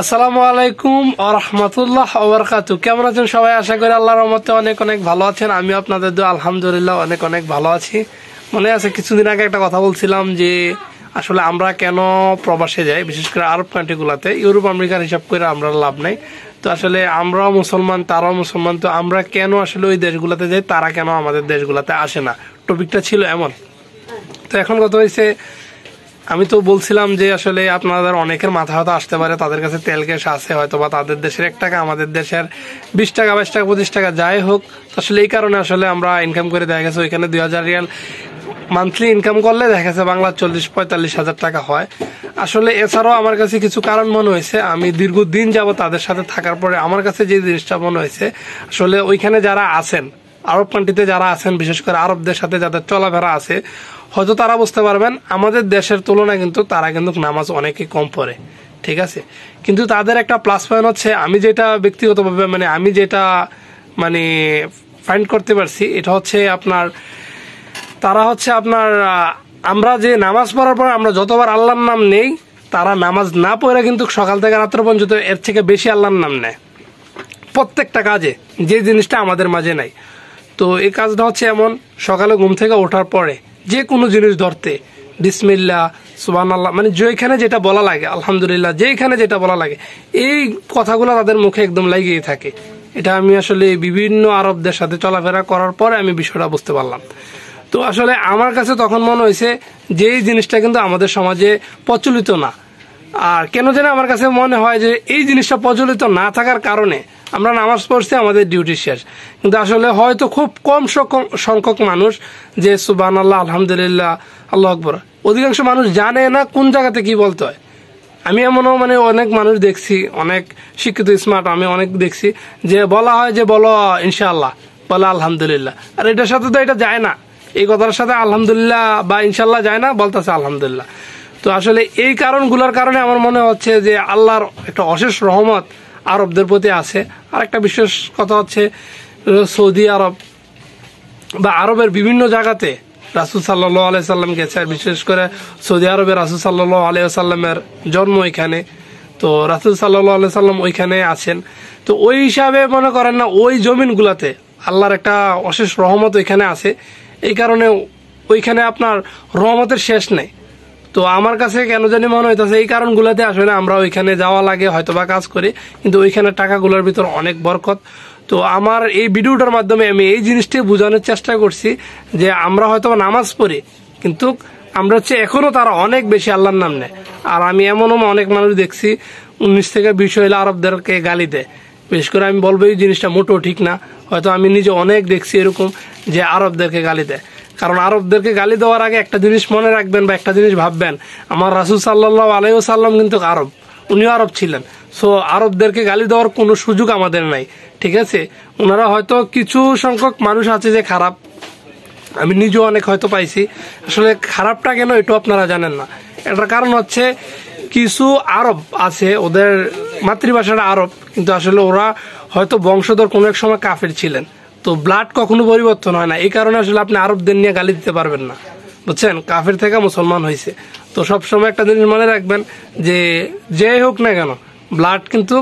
আসসালামু আলাইকুম আহমতুল্লাহ আবরকাত কেমন আছেন সবাই আশা করি আল্লাহ রহমতে অনেক অনেক ভালো আছেন আমি আপনাদের দু আলহামদুলিল্লাহ অনেক অনেক ভালো আছি মনে আছে কিছুদিন আগে একটা কথা বলছিলাম যে আসলে আমরা কেন প্রবাসে যাই বিশেষ করে আরব কান্ট্রিগুলোতে ইউরোপ আমেরিকার হিসাব করে আমরা লাভ নাই তো আসলে আমরাও মুসলমান তারাও মুসলমান তো আমরা কেন আসলে ওই দেশগুলোতে যাই তারা কেন আমাদের দেশগুলোতে আসে না টপিকটা ছিল এমন তো এখন কথা হয়েছে আমি তো বলছিলাম যে আসলে আপনাদের অনেকের মাথা হয়তো আসতে পারে তাদের কাছে তেল গ্যাস আছে হয়তো বা তাদের দেশের এক টাকা আমাদের দেশের বিশ টাকা বাইশ টাকা পঁচিশ টাকা যাই হোক আসলে এই কারণে আসলে আমরা ইনকাম করে দেখা গেছে ওইখানে দুই হাজার রিয়াল মান্থলি ইনকাম করলে দেখা গেছে বাংলার চল্লিশ পঁয়তাল্লিশ হাজার টাকা হয় আসলে এছাড়াও আমার কাছে কিছু কারণ মনে হয়েছে আমি দীর্ঘদিন যাব তাদের সাথে থাকার পরে আমার কাছে যে জিনিসটা মনে হয়েছে আসলে ওইখানে যারা আছেন আরব কান্ট্রিতে যারা আছেন বিশেষ করে আরবদের সাথে যাদের চলাফেরা আছে হয়তো তারা বুঝতে পারবেন আমাদের দেশের তুলনায় কিন্তু তারা কিন্তু নামাজ অনেকে কম পড়ে ঠিক আছে কিন্তু তাদের একটা প্লাস পয়েন্ট হচ্ছে আমি যেটা ব্যক্তিগতভাবে মানে আমি যেটা মানে ফাইন্ড করতে পারছি এটা হচ্ছে আপনার তারা হচ্ছে আপনার আমরা যে নামাজ পড়ার পর আমরা যতবার আল্লাহর নাম নেই তারা নামাজ না পড়ে কিন্তু সকাল থেকে রাত্র পর্যন্ত এর থেকে বেশি আল্লাহর নাম নেয় প্রত্যেকটা কাজে যে জিনিসটা আমাদের মাঝে নাই তো এই কাজটা হচ্ছে এমন সকালে ঘুম থেকে ওঠার পরে যে কোনো জিনিস ধরতে বিসমিল্লা সুবান আল্লাহ মানে যেখানে যেটা বলা লাগে আলহামদুলিল্লাহ যেখানে যেটা বলা লাগে এই কথাগুলো তাদের মুখে একদম লাগিয়ে থাকে এটা আমি আসলে বিভিন্ন আরবদের সাথে চলাফেরা করার পরে আমি বিষয়টা বুঝতে পারলাম তো আসলে আমার কাছে তখন মনে হয়েছে যে এই জিনিসটা কিন্তু আমাদের সমাজে প্রচলিত না আর কেন যেন আমার কাছে মনে হয় যে এই জিনিসটা প্রচলিত না থাকার কারণে আমরা নামাজ পড়ছি আমাদের ডিউটি শেষ কিন্তু আসলে হয়তো খুব কম সংখ্যক মানুষ যে সুবান আল্লাহ আলহামদুলিল্লাহ আল্লাহ আকবর অধিকাংশ মানুষ জানে না কোন জায়গাতে কি বলতে হয় আমি এমনও মানে অনেক মানুষ দেখছি অনেক শিক্ষিত স্মার্ট আমি অনেক দেখছি যে বলা হয় যে বলো ইনশাল্লাহ বলা আলহামদুলিল্লাহ আর এটার সাথে তো এটা যায় না এই কথার সাথে আলহামদুলিল্লাহ বা ইনশাল্লাহ যায় না বলতেছে আলহামদুলিল্লাহ তো আসলে এই কারণগুলোর কারণে আমার মনে হচ্ছে যে আল্লাহর একটা অশেষ রহমত আরবদের প্রতি আছে আর একটা বিশেষ কথা হচ্ছে সৌদি আরব বা আরবের বিভিন্ন জায়গাতে রাসুল সাল্লাহ আলিয়া সাল্লাম গেছে আর বিশেষ করে সৌদি আরবের রাসুল সাল্লাহ আলিয়া সাল্লামের জন্ম এখানে তো রাসুল সাল্লাহ আলিয়া সাল্লাম ওইখানে আছেন তো ওই হিসাবে মনে করেন না ওই জমিনগুলাতে আল্লাহর একটা অশেষ রহমত ওইখানে আছে এই কারণে ওইখানে আপনার রহমতের শেষ নেই তো আমার কাছে কেন জানি মনে হইতেছে এই কারণগুলোতে আসলে আমরা ওইখানে যাওয়া লাগে হয়তো বা কাজ করি কিন্তু ওইখানে টাকাগুলোর ভিতর অনেক বরকত তো আমার এই ভিডিওটার মাধ্যমে আমি এই জিনিসটি বোঝানোর চেষ্টা করছি যে আমরা হয়তো নামাজ পড়ি কিন্তু আমরা হচ্ছে এখনও তারা অনেক বেশি আল্লাহর নাম নেয় আর আমি এমনও অনেক মানুষ দেখছি উনিশ থেকে বিশ হইলে আরবদেরকে গালি দেয় বিশেষ করে আমি বলবো এই জিনিসটা মোটেও ঠিক না হয়তো আমি নিজে অনেক দেখছি এরকম যে আরবদেরকে গালি দেয় কারণ আরবদেরকে গালি দেওয়ার আগে একটা জিনিস মনে রাখবেন বা একটা জিনিস ভাববেন আমার রাসুল সাল্লাহ সাল্লাম কিন্তু আরব উনিও আরব ছিলেন সো আরবদেরকে গালি দেওয়ার কোনো সুযোগ আমাদের নাই ঠিক আছে ওনারা হয়তো কিছু সংখ্যক মানুষ আছে যে খারাপ আমি নিজেও অনেক হয়তো পাইছি আসলে খারাপটা কেন এটাও আপনারা জানেন না এটার কারণ হচ্ছে কিছু আরব আছে ওদের মাতৃভাষাটা আরব কিন্তু আসলে ওরা হয়তো বংশধর কোনো এক সময় কাফের ছিলেন তো ব্লাড কখনো পরিবর্তন হয় না এই কারণে আসলে আপনি আরবদের নিয়ে গালি দিতে পারবেন না বুঝছেন কাফের থেকে মুসলমান হয়েছে তো সবসময় একটা জিনিস মনে রাখবেন যে যে হোক না কেন ব্লাড কিন্তু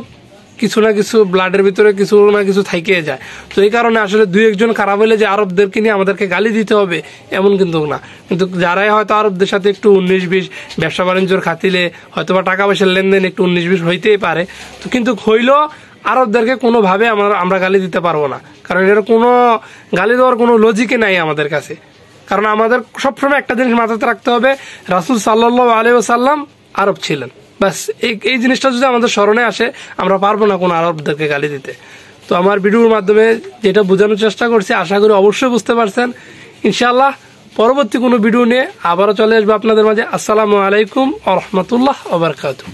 কিছু না কিছু ব্লাডের ভিতরে কিছু না কিছু থাইকে যায় তো এই কারণে আসলে দুই একজন খারাপ হলে যে আরবদেরকে নিয়ে আমাদেরকে গালি দিতে হবে এমন কিন্তু না কিন্তু যারাই হয়তো আরবদের সাথে একটু উনিশ বিশ ব্যবসা বাণিজ্যর খাতিলে হয়তো বা টাকা পয়সার লেনদেন একটু উনিশ বিশ হইতেই পারে তো কিন্তু হইলেও আরবদেরকে কোনোভাবে আমরা আমরা গালি দিতে পারবো না কারণ এর কোনো গালি দেওয়ার কোনো লজিকই নাই আমাদের কাছে কারণ আমাদের সবসময় একটা জিনিস মাথাতে রাখতে হবে রাসুল সাল্লাহ আলিয়াল্লাম আরব ছিলেন ব্যাস এই এই জিনিসটা যদি আমাদের স্মরণে আসে আমরা পারবো না কোনো আরবদেরকে গালি দিতে তো আমার ভিডিওর মাধ্যমে যেটা বোঝানোর চেষ্টা করছি আশা করি অবশ্যই বুঝতে পারছেন ইনশাআল্লাহ পরবর্তী কোনো ভিডিও নিয়ে আবারও চলে আসবো আপনাদের মাঝে আসসালামু আলাইকুম আ রহমতুল্লাহ ওবরকাতু